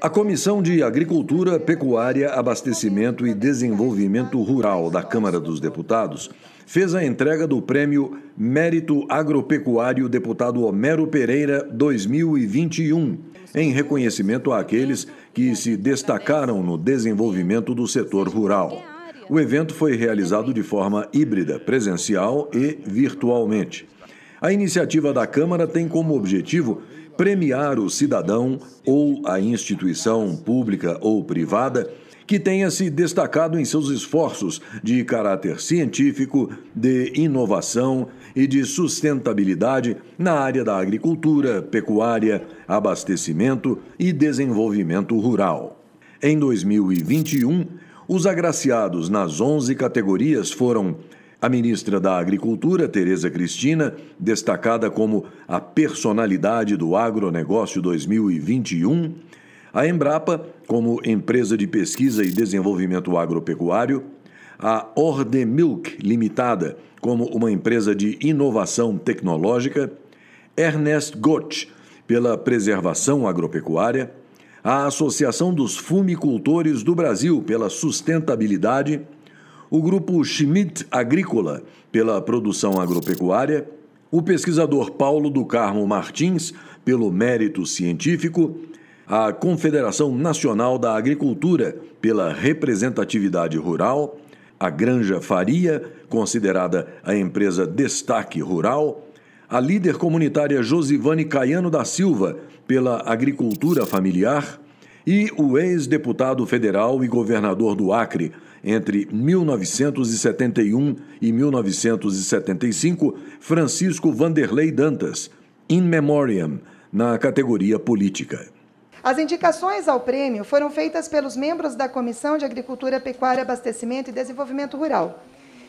A Comissão de Agricultura, Pecuária, Abastecimento e Desenvolvimento Rural da Câmara dos Deputados fez a entrega do Prêmio Mérito Agropecuário Deputado Homero Pereira 2021, em reconhecimento àqueles que se destacaram no desenvolvimento do setor rural. O evento foi realizado de forma híbrida, presencial e virtualmente. A iniciativa da Câmara tem como objetivo premiar o cidadão ou a instituição pública ou privada que tenha se destacado em seus esforços de caráter científico, de inovação e de sustentabilidade na área da agricultura, pecuária, abastecimento e desenvolvimento rural. Em 2021, os agraciados nas 11 categorias foram a ministra da Agricultura, Tereza Cristina, destacada como a personalidade do agronegócio 2021, a Embrapa, como empresa de pesquisa e desenvolvimento agropecuário, a Ordemilk Limitada, como uma empresa de inovação tecnológica, Ernest Gotch, pela preservação agropecuária, a Associação dos Fumicultores do Brasil pela Sustentabilidade o grupo Schmidt Agrícola pela produção agropecuária, o pesquisador Paulo do Carmo Martins pelo mérito científico, a Confederação Nacional da Agricultura pela representatividade rural, a Granja Faria, considerada a empresa destaque rural, a líder comunitária Josivane Caiano da Silva pela agricultura familiar, e o ex-deputado federal e governador do Acre entre 1971 e 1975, Francisco Vanderlei Dantas, in memoriam, na categoria política. As indicações ao prêmio foram feitas pelos membros da Comissão de Agricultura, Pecuária, Abastecimento e Desenvolvimento Rural.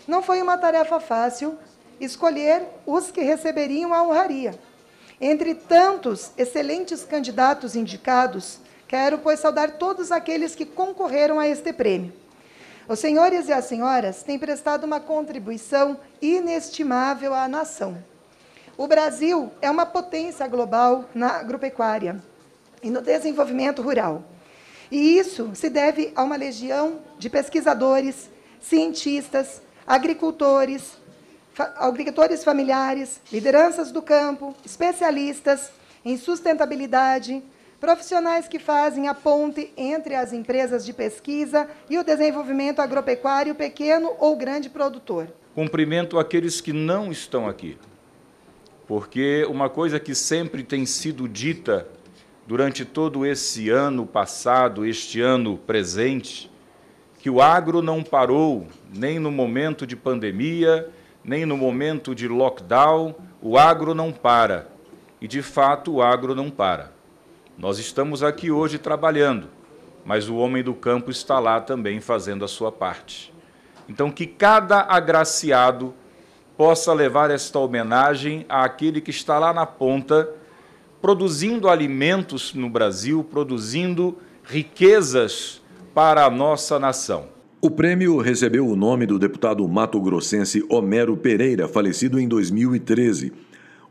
Não foi uma tarefa fácil escolher os que receberiam a honraria. Entre tantos excelentes candidatos indicados, Quero, pois, saudar todos aqueles que concorreram a este prêmio. Os senhores e as senhoras têm prestado uma contribuição inestimável à nação. O Brasil é uma potência global na agropecuária e no desenvolvimento rural. E isso se deve a uma legião de pesquisadores, cientistas, agricultores, agricultores familiares, lideranças do campo, especialistas em sustentabilidade, profissionais que fazem a ponte entre as empresas de pesquisa e o desenvolvimento agropecuário pequeno ou grande produtor. Cumprimento aqueles que não estão aqui, porque uma coisa que sempre tem sido dita durante todo esse ano passado, este ano presente, que o agro não parou nem no momento de pandemia, nem no momento de lockdown, o agro não para. E de fato o agro não para. Nós estamos aqui hoje trabalhando, mas o homem do campo está lá também fazendo a sua parte. Então, que cada agraciado possa levar esta homenagem àquele que está lá na ponta, produzindo alimentos no Brasil, produzindo riquezas para a nossa nação. O prêmio recebeu o nome do deputado mato-grossense Homero Pereira, falecido em 2013.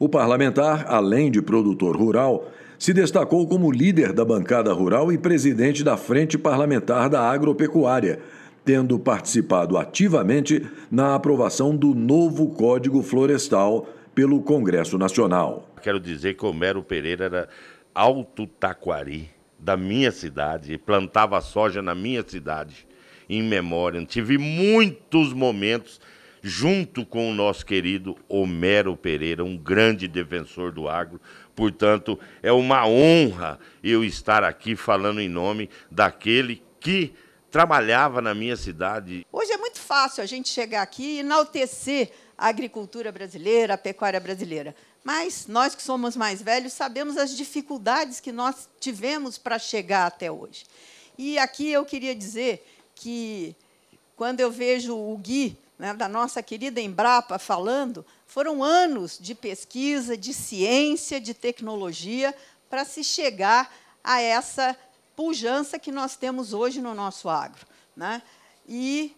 O parlamentar, além de produtor rural, se destacou como líder da bancada rural e presidente da Frente Parlamentar da Agropecuária, tendo participado ativamente na aprovação do novo Código Florestal pelo Congresso Nacional. Quero dizer que Homero Pereira era alto taquari da minha cidade, e plantava soja na minha cidade, em memória. Tive muitos momentos junto com o nosso querido Homero Pereira, um grande defensor do agro. Portanto, é uma honra eu estar aqui falando em nome daquele que trabalhava na minha cidade. Hoje é muito fácil a gente chegar aqui e enaltecer a agricultura brasileira, a pecuária brasileira. Mas nós que somos mais velhos sabemos as dificuldades que nós tivemos para chegar até hoje. E aqui eu queria dizer que quando eu vejo o Gui né, da nossa querida Embrapa falando, foram anos de pesquisa, de ciência, de tecnologia para se chegar a essa pujança que nós temos hoje no nosso agro. Né? E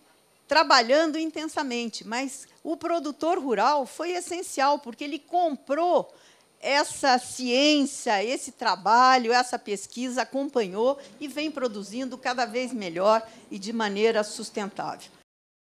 trabalhando intensamente, mas o produtor rural foi essencial, porque ele comprou essa ciência, esse trabalho, essa pesquisa, acompanhou e vem produzindo cada vez melhor e de maneira sustentável.